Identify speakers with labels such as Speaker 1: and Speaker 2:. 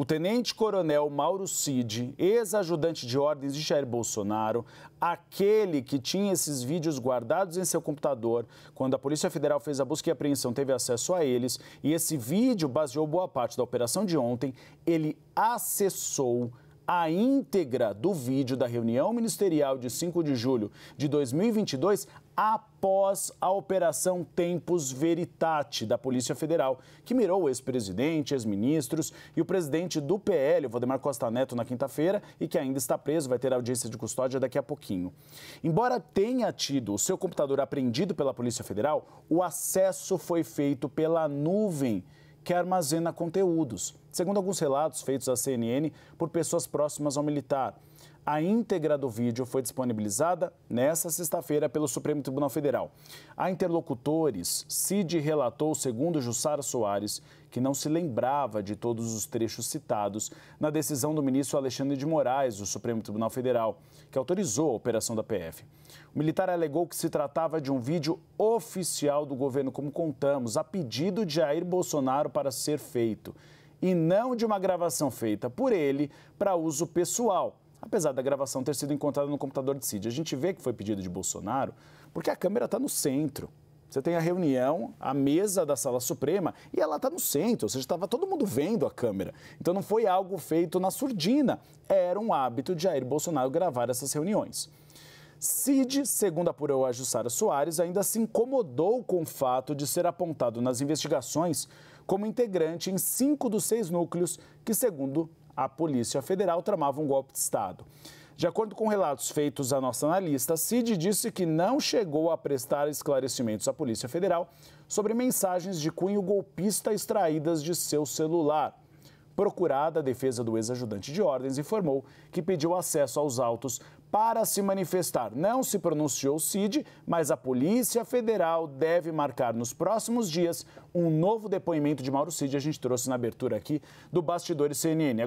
Speaker 1: o tenente-coronel Mauro Cid, ex-ajudante de ordens de Jair Bolsonaro, aquele que tinha esses vídeos guardados em seu computador, quando a Polícia Federal fez a busca e apreensão, teve acesso a eles, e esse vídeo baseou boa parte da operação de ontem, ele acessou a íntegra do vídeo da reunião ministerial de 5 de julho de 2022 após a operação Tempus Veritate da Polícia Federal, que mirou o ex-presidente, ex-ministros e o presidente do PL, Valdemar Costa Neto, na quinta-feira e que ainda está preso, vai ter audiência de custódia daqui a pouquinho. Embora tenha tido o seu computador apreendido pela Polícia Federal, o acesso foi feito pela nuvem que armazena conteúdos segundo alguns relatos feitos à CNN por pessoas próximas ao militar. A íntegra do vídeo foi disponibilizada nesta sexta-feira pelo Supremo Tribunal Federal. A interlocutores, Cid relatou, segundo Jussara Soares, que não se lembrava de todos os trechos citados na decisão do ministro Alexandre de Moraes, do Supremo Tribunal Federal, que autorizou a operação da PF. O militar alegou que se tratava de um vídeo oficial do governo, como contamos, a pedido de Jair Bolsonaro para ser feito e não de uma gravação feita por ele para uso pessoal, apesar da gravação ter sido encontrada no computador de Cid. A gente vê que foi pedido de Bolsonaro porque a câmera está no centro. Você tem a reunião, a mesa da Sala Suprema, e ela está no centro, ou seja, estava todo mundo vendo a câmera. Então não foi algo feito na surdina, era um hábito de Jair Bolsonaro gravar essas reuniões. Cid, segundo apurou a Jussara Soares, ainda se incomodou com o fato de ser apontado nas investigações como integrante em cinco dos seis núcleos que, segundo a Polícia Federal, tramavam um golpe de Estado. De acordo com relatos feitos à nossa analista, Cid disse que não chegou a prestar esclarecimentos à Polícia Federal sobre mensagens de cunho golpista extraídas de seu celular procurada a defesa do ex-ajudante de ordens informou que pediu acesso aos autos para se manifestar. Não se pronunciou o CID, mas a Polícia Federal deve marcar nos próximos dias um novo depoimento de Mauro Cid. A gente trouxe na abertura aqui do Bastidores CNN. Agora...